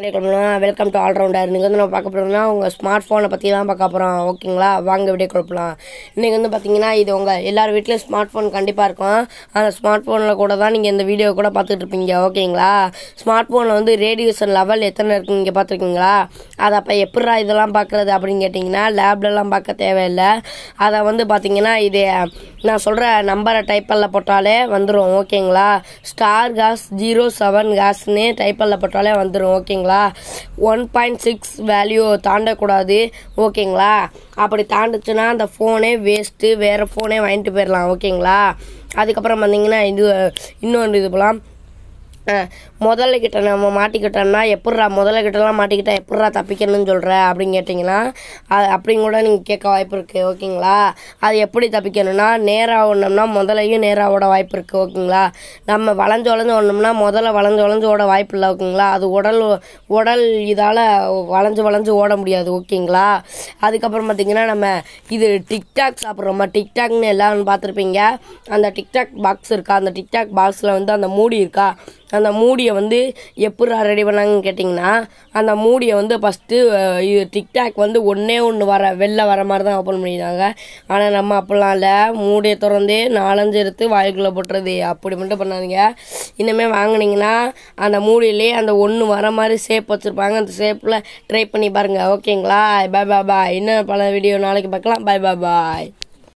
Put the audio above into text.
video welcome to allrounder இன்றைக்கி வந்து நம்ம பார்க்க போகிறோம்னா உங்கள் ஸ்மார்ட் ஃபோனை பற்றி தான் பார்க்க போகிறோம் ஓகேங்களா வாங்க வீடியோ கொடுப்பலாம் இன்றைக்கி வந்து பார்த்தீங்கன்னா இது உங்கள் எல்லார் வீட்லேயும் ஸ்மார்ட் ஃபோன் கண்டிப்பாக இருக்கும் அந்த ஸ்மார்ட் ஃபோனில் கூட தான் நீங்கள் இந்த வீடியோ கூட பார்த்துட்டு இருப்பீங்க ஓகேங்களா ஸ்மார்ட் ஃபோனில் வந்து ரேடியேஷன் லெவல் எத்தனை இருக்குது நீங்கள் பார்த்துருக்கீங்களா அதை அப்போ எப்படா இதெல்லாம் பார்க்குறது அப்படின்னு கேட்டிங்கன்னா லேப்லலாம் பார்க்க தேவையில்லை அதை வந்து பார்த்தீங்கன்னா இது நான் சொல்கிற நம்பரை டைப்பரில் போட்டாலே வந்துடும் ஓகேங்களா ஸ்டார் காஸ் ஜீரோ செவன் காஸ்ன்னு டைப்பரில் போட்டாலே வந்துடும் ஓகேங்களா ஓகேங்களா ஒன் பாயிண்ட் சிக்ஸ் வேல்யூ தாண்டக்கூடாது ஓகேங்களா அப்படி தாண்டுச்சுன்னா அந்த ஃபோனே வேஸ்ட்டு வேறு ஃபோனே வாங்கிட்டு போயிடலாம் ஓகேங்களா அதுக்கப்புறம் பார்த்தீங்கன்னா இது இன்னொன்று இது போகலாம் முதல்ல நம்ம மாட்டிக்கிட்டோம்னா எப்பட்றா முதல்ல மாட்டிக்கிட்டா எப்பட்றா தப்பிக்கணும்னு சொல்கிற அப்படின்னு கேட்டிங்கன்னா அது அப்படின்னு கூட நீங்கள் கேட்க வாய்ப்பு இருக்குது ஓகேங்களா அது எப்படி தப்பிக்கணும்னா நேராக ஓடணும்னா முதலையும் நேராக ஓட வாய்ப்பு இருக்குது ஓகேங்களா நம்ம வளைஞ்சு வளைஞ்சு ஓடணும்னா முதல்ல வளைஞ்சு வளைஞ்சு ஓட வாய்ப்பு இல்லை ஓகேங்களா அது உடல் உடல் இதால் வளைஞ்சு வளைஞ்சு ஓட முடியாது ஓகேங்களா அதுக்கப்புறம் பார்த்திங்கன்னா நம்ம இது டிக்டாக் சாப்பிட்றோமா டிக்டாக்னு எல்லாரும் பார்த்துருப்பீங்க அந்த டிக்டாக் பாக்ஸ் இருக்கா அந்த டிக்டாக் பாக்ஸில் வந்து அந்த மூடி இருக்கா அந்த மூடியை வந்து எப்படி ரெடி பண்ணாங்கன்னு கேட்டிங்கன்னா அந்த மூடியை வந்து ஃபஸ்ட்டு இது டிக்டாக் வந்து ஒன்றே ஒன்று வர வெளில வர மாதிரி தான் ஓப்பன் பண்ணியிருந்தாங்க ஆனால் நம்ம அப்படிலாம் இல்லை மூடியை திறந்து நாலஞ்சு எடுத்து வாய்க்குள்ளே போட்டுறது அப்படி மட்டும் பண்ணாதீங்க இனிமேல் வாங்கினீங்கன்னா அந்த மூடியிலே அந்த ஒன்று வர மாதிரி ஷேப் வச்சுருப்பாங்க அந்த ஷேப்பில் ட்ரை பண்ணி பாருங்கள் ஓகேங்களா பாய் பாய் பாய் இன்னும் பல வீடியோ நாளைக்கு பார்க்கலாம் பாய் பாய் பாய்